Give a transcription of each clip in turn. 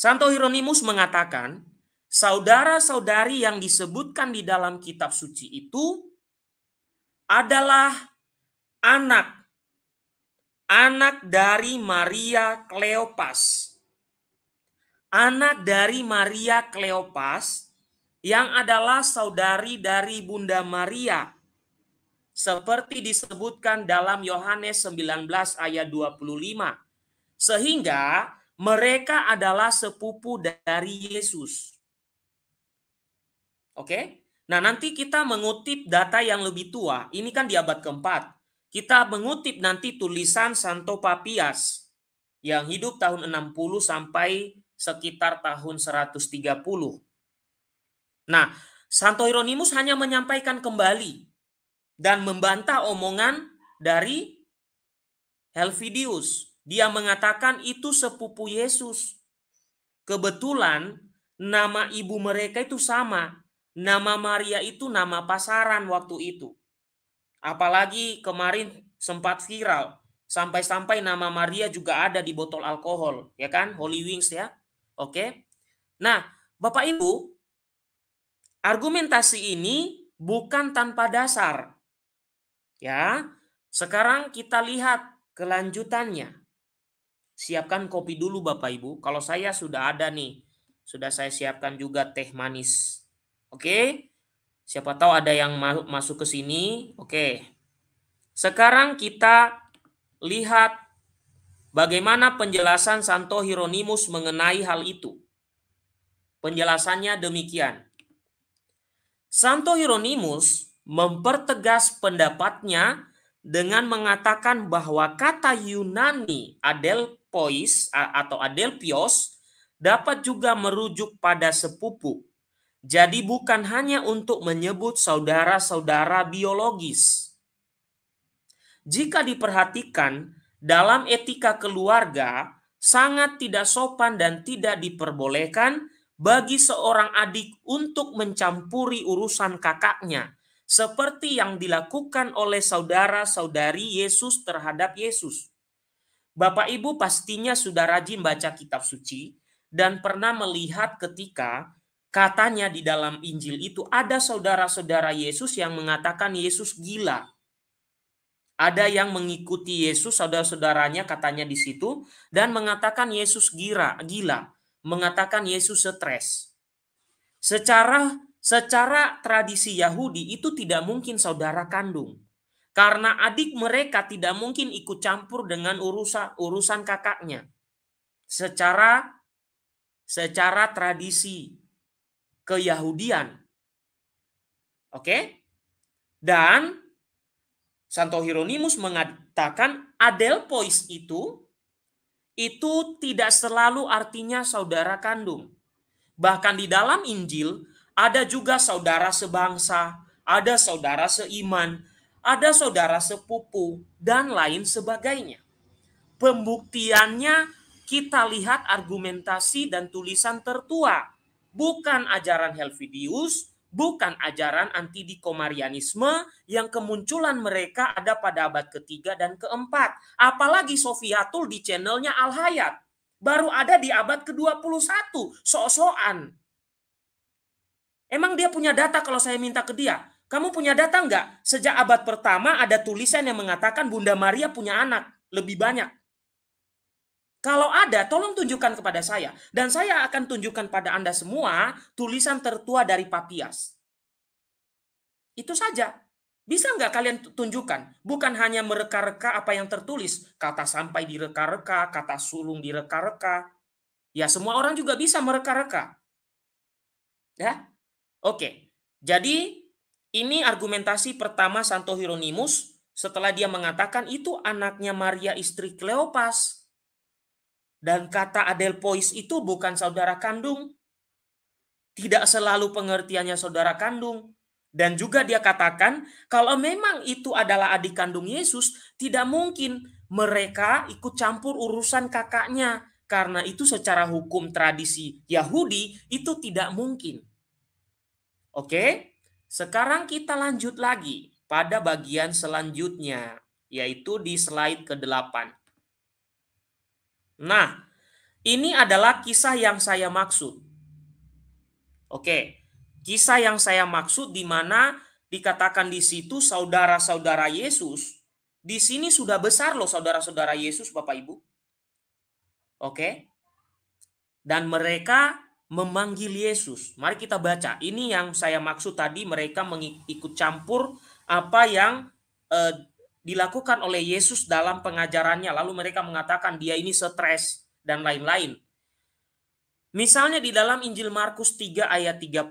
Santo Hieronymus mengatakan, saudara-saudari yang disebutkan di dalam kitab suci itu adalah anak anak dari Maria Kleopas. Anak dari Maria Kleopas yang adalah saudari dari Bunda Maria seperti disebutkan dalam Yohanes 19 ayat 25. Sehingga mereka adalah sepupu dari Yesus. Oke? Nah, nanti kita mengutip data yang lebih tua. Ini kan di abad keempat. Kita mengutip nanti tulisan Santo Papias yang hidup tahun 60 sampai sekitar tahun 130. Nah, Santo Hieronymus hanya menyampaikan kembali dan membantah omongan dari Helvidius dia mengatakan itu sepupu Yesus. Kebetulan nama ibu mereka itu sama. Nama Maria itu nama pasaran waktu itu. Apalagi kemarin sempat viral. Sampai-sampai nama Maria juga ada di botol alkohol. Ya kan? Holy Wings ya. Oke. Nah, Bapak Ibu, argumentasi ini bukan tanpa dasar. Ya, sekarang kita lihat kelanjutannya siapkan kopi dulu Bapak Ibu. Kalau saya sudah ada nih, sudah saya siapkan juga teh manis. Oke? Siapa tahu ada yang masuk ke sini. Oke. Sekarang kita lihat bagaimana penjelasan Santo Hieronymus mengenai hal itu. Penjelasannya demikian. Santo Hieronymus mempertegas pendapatnya dengan mengatakan bahwa kata Yunani Adelpois atau Adelpios dapat juga merujuk pada sepupu. Jadi bukan hanya untuk menyebut saudara-saudara biologis. Jika diperhatikan dalam etika keluarga sangat tidak sopan dan tidak diperbolehkan bagi seorang adik untuk mencampuri urusan kakaknya seperti yang dilakukan oleh saudara-saudari Yesus terhadap Yesus. Bapak Ibu pastinya sudah rajin baca kitab suci dan pernah melihat ketika katanya di dalam Injil itu ada saudara-saudara Yesus yang mengatakan Yesus gila. Ada yang mengikuti Yesus saudara-saudaranya katanya di situ dan mengatakan Yesus gila, gila, mengatakan Yesus stres. Secara Secara tradisi Yahudi itu tidak mungkin saudara kandung. Karena adik mereka tidak mungkin ikut campur dengan urusan urusan kakaknya. Secara secara tradisi keyahudian. Oke? Dan Santo Hieronymus mengatakan adelpois itu itu tidak selalu artinya saudara kandung. Bahkan di dalam Injil ada juga saudara sebangsa, ada saudara seiman, ada saudara sepupu, dan lain sebagainya. Pembuktiannya kita lihat argumentasi dan tulisan tertua. Bukan ajaran Helvidius, bukan ajaran anti dikomarianisme yang kemunculan mereka ada pada abad ketiga dan keempat. Apalagi Sofiatul di channelnya Al Hayat. Baru ada di abad ke-21, So-soan. Emang dia punya data kalau saya minta ke dia? Kamu punya data enggak? Sejak abad pertama ada tulisan yang mengatakan Bunda Maria punya anak lebih banyak. Kalau ada, tolong tunjukkan kepada saya. Dan saya akan tunjukkan pada Anda semua tulisan tertua dari Papias. Itu saja. Bisa nggak kalian tunjukkan? Bukan hanya mereka-reka apa yang tertulis. Kata sampai direka-reka, kata sulung direka-reka. Ya semua orang juga bisa mereka-reka. Ya, Oke, jadi ini argumentasi pertama Santo Hieronymus setelah dia mengatakan itu anaknya Maria istri Kleopas. Dan kata Adelpois itu bukan saudara kandung. Tidak selalu pengertiannya saudara kandung. Dan juga dia katakan kalau memang itu adalah adik kandung Yesus, tidak mungkin mereka ikut campur urusan kakaknya. Karena itu secara hukum tradisi Yahudi itu tidak mungkin. Oke, sekarang kita lanjut lagi pada bagian selanjutnya, yaitu di slide ke-8. Nah, ini adalah kisah yang saya maksud. Oke, kisah yang saya maksud di mana dikatakan di situ saudara-saudara Yesus, di sini sudah besar loh saudara-saudara Yesus Bapak Ibu. Oke. Dan mereka memanggil Yesus. Mari kita baca. Ini yang saya maksud tadi mereka mengikut campur apa yang eh, dilakukan oleh Yesus dalam pengajarannya. Lalu mereka mengatakan dia ini stres dan lain-lain. Misalnya di dalam Injil Markus 3 ayat 31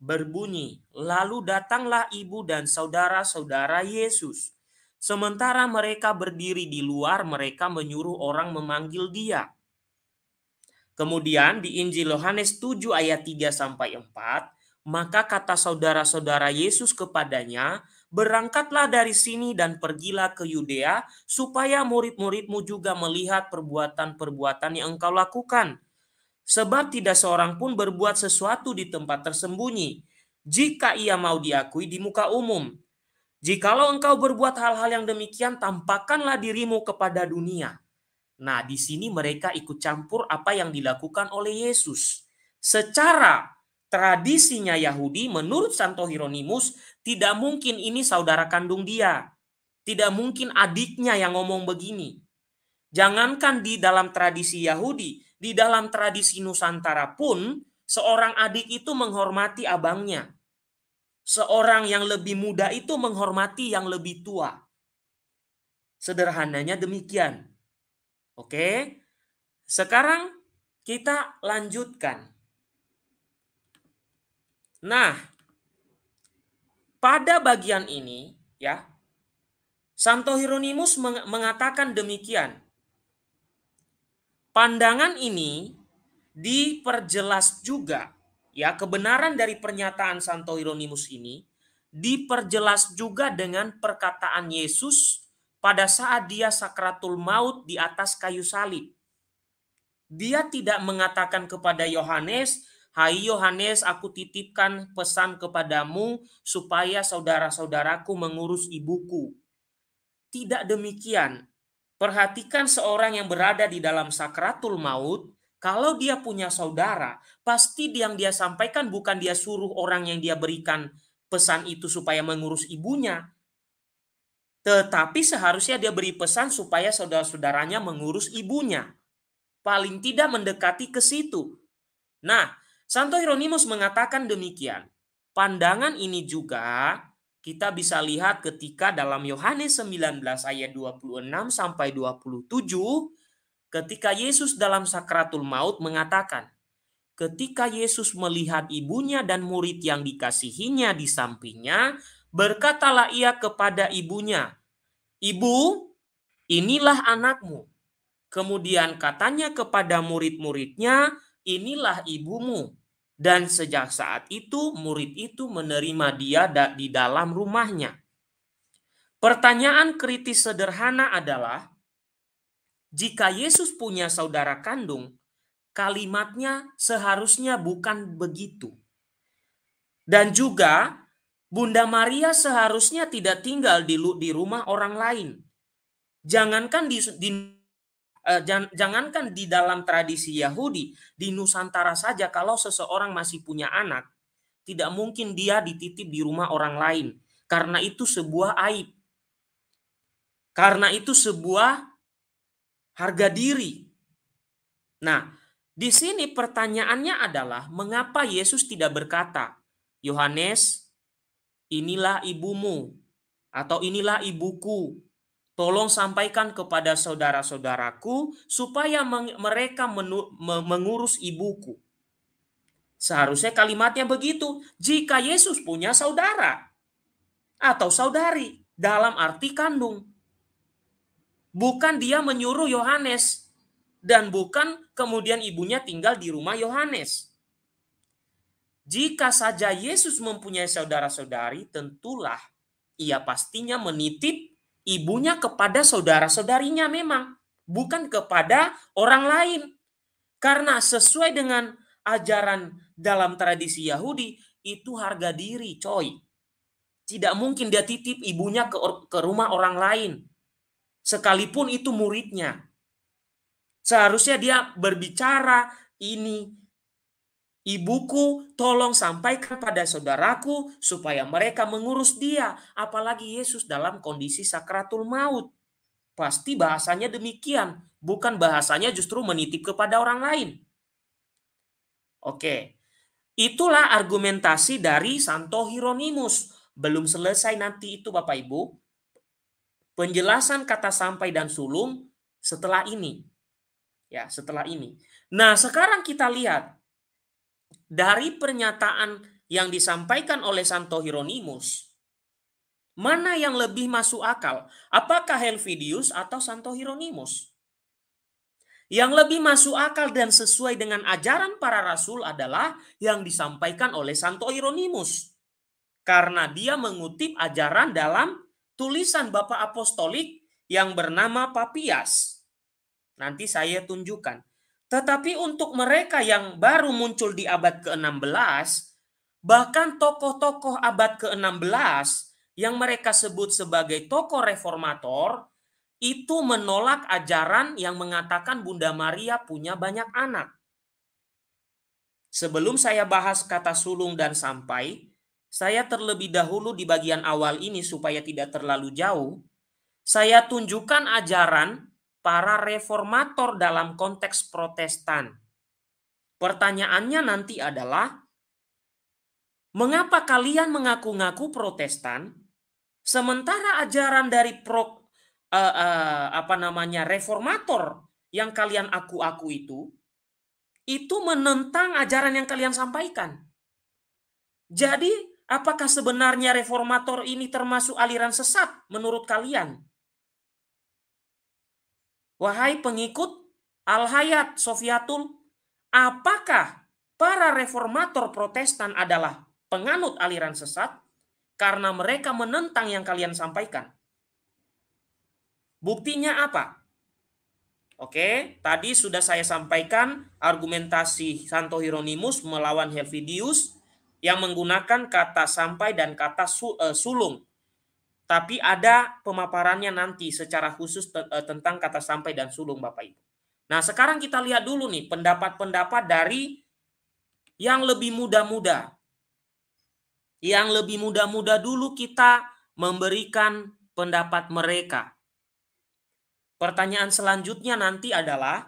berbunyi, "Lalu datanglah ibu dan saudara-saudara Yesus. Sementara mereka berdiri di luar, mereka menyuruh orang memanggil dia." Kemudian di Injil Yohanes 7 ayat 3 sampai 4, maka kata saudara-saudara Yesus kepadanya, "Berangkatlah dari sini dan pergilah ke Yudea supaya murid-muridmu juga melihat perbuatan-perbuatan yang engkau lakukan." Sebab tidak seorang pun berbuat sesuatu di tempat tersembunyi, jika ia mau diakui di muka umum. Jikalau engkau berbuat hal-hal yang demikian, tampakkanlah dirimu kepada dunia. Nah, di sini mereka ikut campur apa yang dilakukan oleh Yesus. Secara tradisinya Yahudi, menurut Santo Hieronymus, tidak mungkin ini saudara kandung dia. Tidak mungkin adiknya yang ngomong begini. Jangankan di dalam tradisi Yahudi, di dalam tradisi Nusantara pun, seorang adik itu menghormati abangnya. Seorang yang lebih muda itu menghormati yang lebih tua. Sederhananya demikian Oke. Sekarang kita lanjutkan. Nah, pada bagian ini ya Santo Hieronymus mengatakan demikian. Pandangan ini diperjelas juga ya kebenaran dari pernyataan Santo Hieronymus ini diperjelas juga dengan perkataan Yesus pada saat dia sakratul maut di atas kayu salib. Dia tidak mengatakan kepada Yohanes, "Hai Yohanes, aku titipkan pesan kepadamu supaya saudara-saudaraku mengurus ibuku." Tidak demikian. Perhatikan seorang yang berada di dalam sakratul maut, kalau dia punya saudara, pasti yang dia sampaikan bukan dia suruh orang yang dia berikan pesan itu supaya mengurus ibunya, tetapi seharusnya dia beri pesan supaya saudara-saudaranya mengurus ibunya. Paling tidak mendekati ke situ. Nah, Santo Hieronymus mengatakan demikian. Pandangan ini juga kita bisa lihat ketika dalam Yohanes 19 ayat 26 sampai 27 ketika Yesus dalam sakratul maut mengatakan, ketika Yesus melihat ibunya dan murid yang dikasihinya di sampingnya, Berkatalah ia kepada ibunya, Ibu, inilah anakmu. Kemudian katanya kepada murid-muridnya, inilah ibumu. Dan sejak saat itu murid itu menerima dia di dalam rumahnya. Pertanyaan kritis sederhana adalah, jika Yesus punya saudara kandung, kalimatnya seharusnya bukan begitu. Dan juga Bunda Maria seharusnya tidak tinggal di di rumah orang lain. Jangankan di, di eh, jangankan di dalam tradisi Yahudi, di Nusantara saja kalau seseorang masih punya anak, tidak mungkin dia dititip di rumah orang lain karena itu sebuah aib. Karena itu sebuah harga diri. Nah, di sini pertanyaannya adalah mengapa Yesus tidak berkata, Yohanes inilah ibumu atau inilah ibuku. Tolong sampaikan kepada saudara-saudaraku supaya mereka mengurus ibuku. Seharusnya kalimatnya begitu. Jika Yesus punya saudara atau saudari dalam arti kandung. Bukan dia menyuruh Yohanes dan bukan kemudian ibunya tinggal di rumah Yohanes. Jika saja Yesus mempunyai saudara-saudari, tentulah ia pastinya menitip ibunya kepada saudara-saudarinya memang, bukan kepada orang lain. Karena sesuai dengan ajaran dalam tradisi Yahudi, itu harga diri, coy. Tidak mungkin dia titip ibunya ke, ke rumah orang lain. Sekalipun itu muridnya. Seharusnya dia berbicara ini Ibuku, tolong sampaikan pada saudaraku supaya mereka mengurus dia, apalagi Yesus dalam kondisi sakratul maut. Pasti bahasanya demikian, bukan bahasanya justru menitip kepada orang lain. Oke. Itulah argumentasi dari Santo Hieronymus. Belum selesai nanti itu Bapak Ibu. Penjelasan kata sampai dan sulung setelah ini. Ya, setelah ini. Nah, sekarang kita lihat dari pernyataan yang disampaikan oleh Santo Hieronymus, mana yang lebih masuk akal? Apakah Helvidius atau Santo Hieronymus? Yang lebih masuk akal dan sesuai dengan ajaran para rasul adalah yang disampaikan oleh Santo Hieronymus. Karena dia mengutip ajaran dalam tulisan Bapak Apostolik yang bernama Papias. Nanti saya tunjukkan tetapi untuk mereka yang baru muncul di abad ke-16, bahkan tokoh-tokoh abad ke-16 yang mereka sebut sebagai tokoh reformator, itu menolak ajaran yang mengatakan Bunda Maria punya banyak anak. Sebelum saya bahas kata sulung dan sampai, saya terlebih dahulu di bagian awal ini supaya tidak terlalu jauh, saya tunjukkan ajaran para reformator dalam konteks Protestan. Pertanyaannya nanti adalah mengapa kalian mengaku-ngaku Protestan sementara ajaran dari pro uh, uh, apa namanya reformator yang kalian aku-aku itu itu menentang ajaran yang kalian sampaikan. Jadi, apakah sebenarnya reformator ini termasuk aliran sesat menurut kalian? Wahai pengikut Al-Hayat Sofiatul, apakah para reformator protestan adalah penganut aliran sesat? Karena mereka menentang yang kalian sampaikan. Buktinya apa? Oke, tadi sudah saya sampaikan argumentasi Santo Hieronymus melawan Helvidius yang menggunakan kata sampai dan kata eh, sulung tapi ada pemaparannya nanti secara khusus eh, tentang kata sampai dan sulung Bapak Ibu. Nah sekarang kita lihat dulu nih pendapat-pendapat dari yang lebih muda-muda. Yang lebih muda-muda dulu kita memberikan pendapat mereka. Pertanyaan selanjutnya nanti adalah,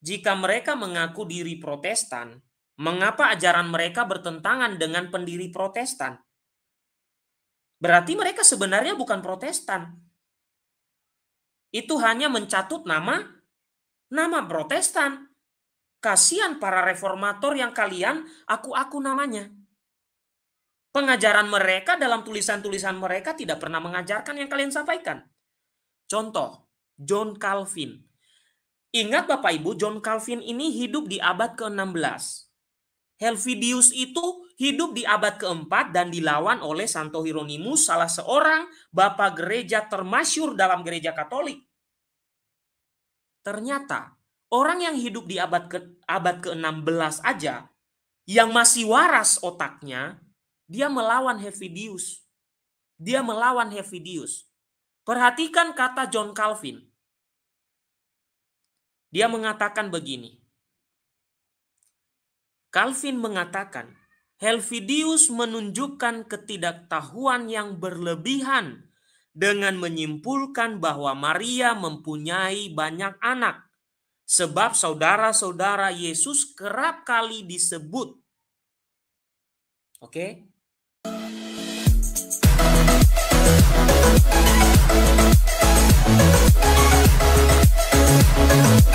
jika mereka mengaku diri protestan, mengapa ajaran mereka bertentangan dengan pendiri protestan? Berarti mereka sebenarnya bukan Protestan. Itu hanya mencatut nama nama Protestan. Kasihan para reformator yang kalian aku-aku namanya. Pengajaran mereka dalam tulisan-tulisan mereka tidak pernah mengajarkan yang kalian sampaikan. Contoh, John Calvin. Ingat Bapak Ibu, John Calvin ini hidup di abad ke-16. Helvidius itu hidup di abad keempat dan dilawan oleh Santo Hieronymus, salah seorang bapak gereja termasyur dalam gereja Katolik. Ternyata orang yang hidup di abad ke abad ke-16 aja yang masih waras otaknya, dia melawan Hevidius. Dia melawan Hevidius. Perhatikan kata John Calvin. Dia mengatakan begini. Calvin mengatakan, Helvidius menunjukkan ketidaktahuan yang berlebihan dengan menyimpulkan bahwa Maria mempunyai banyak anak. Sebab saudara-saudara Yesus kerap kali disebut. Oke. Okay?